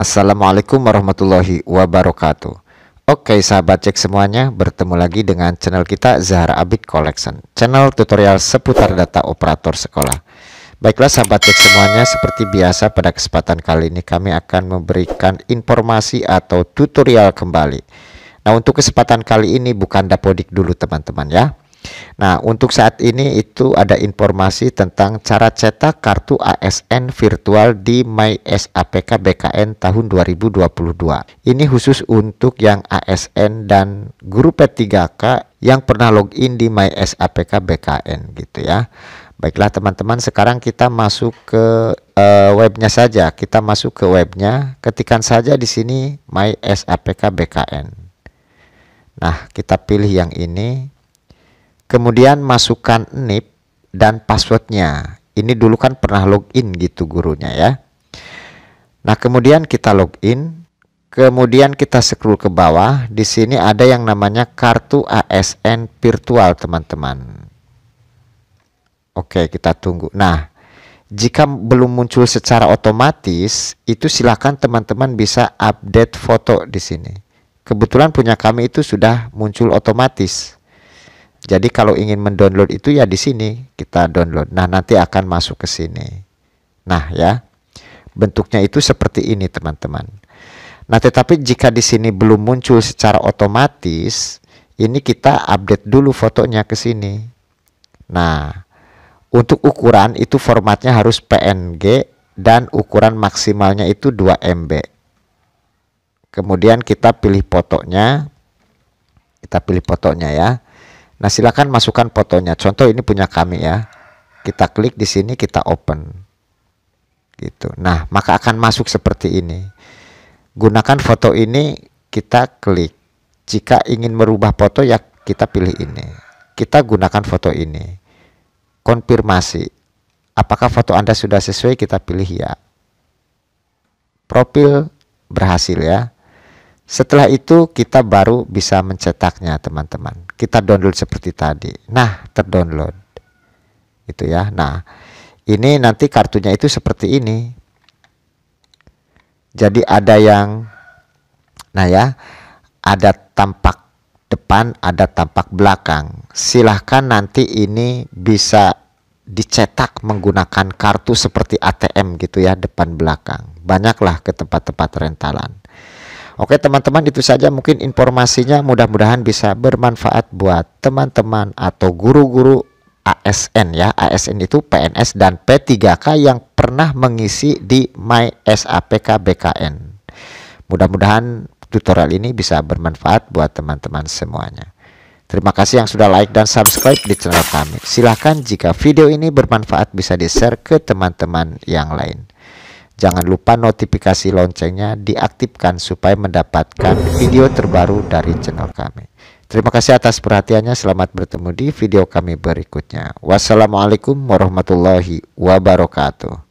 Assalamualaikum warahmatullahi wabarakatuh. Oke sahabat cek semuanya, bertemu lagi dengan channel kita Zahra Abid Collection, channel tutorial seputar data operator sekolah. Baiklah sahabat cek semuanya, seperti biasa pada kesempatan kali ini kami akan memberikan informasi atau tutorial kembali. Nah untuk kesempatan kali ini bukan dapodik dulu teman-teman ya. Nah, untuk saat ini itu ada informasi tentang cara cetak kartu ASN virtual di MySAPK BKN tahun 2022. Ini khusus untuk yang ASN dan guru P3K yang pernah login di MySAPK BKN gitu ya. Baiklah teman-teman, sekarang kita masuk ke e, webnya saja. Kita masuk ke webnya, ketikan saja di sini MySAPK BKN. Nah, kita pilih yang ini kemudian masukkan NIP dan passwordnya ini dulu kan pernah login gitu gurunya ya Nah kemudian kita login kemudian kita scroll ke bawah di sini ada yang namanya kartu ASN virtual teman-teman Oke kita tunggu Nah jika belum muncul secara otomatis, itu silakan teman-teman bisa update foto di sini. Kebetulan punya kami itu sudah muncul otomatis. Jadi kalau ingin mendownload itu ya di sini kita download. Nah, nanti akan masuk ke sini. Nah, ya. Bentuknya itu seperti ini, teman-teman. Nah, tetapi jika di sini belum muncul secara otomatis, ini kita update dulu fotonya ke sini. Nah, untuk ukuran itu formatnya harus PNG dan ukuran maksimalnya itu 2 MB. Kemudian kita pilih fotonya. Kita pilih fotonya ya. Nah, silakan masukkan fotonya. Contoh ini punya kami ya. Kita klik di sini, kita open. Gitu. Nah, maka akan masuk seperti ini. Gunakan foto ini, kita klik. Jika ingin merubah foto ya kita pilih ini. Kita gunakan foto ini. Konfirmasi. Apakah foto Anda sudah sesuai? Kita pilih ya. Profil berhasil ya. Setelah itu kita baru bisa mencetaknya teman-teman. Kita download seperti tadi. Nah, terdownload. Itu ya. Nah, ini nanti kartunya itu seperti ini. Jadi ada yang nah ya, ada tampak depan, ada tampak belakang. Silahkan nanti ini bisa dicetak menggunakan kartu seperti ATM gitu ya, depan belakang. Banyaklah ke tempat-tempat rentalan. Oke teman-teman itu saja mungkin informasinya mudah-mudahan bisa bermanfaat buat teman-teman atau guru-guru ASN ya. ASN itu PNS dan P3K yang pernah mengisi di SAPK BKN. Mudah-mudahan tutorial ini bisa bermanfaat buat teman-teman semuanya. Terima kasih yang sudah like dan subscribe di channel kami. Silahkan jika video ini bermanfaat bisa di-share ke teman-teman yang lain. Jangan lupa notifikasi loncengnya diaktifkan supaya mendapatkan video terbaru dari channel kami. Terima kasih atas perhatiannya. Selamat bertemu di video kami berikutnya. Wassalamualaikum warahmatullahi wabarakatuh.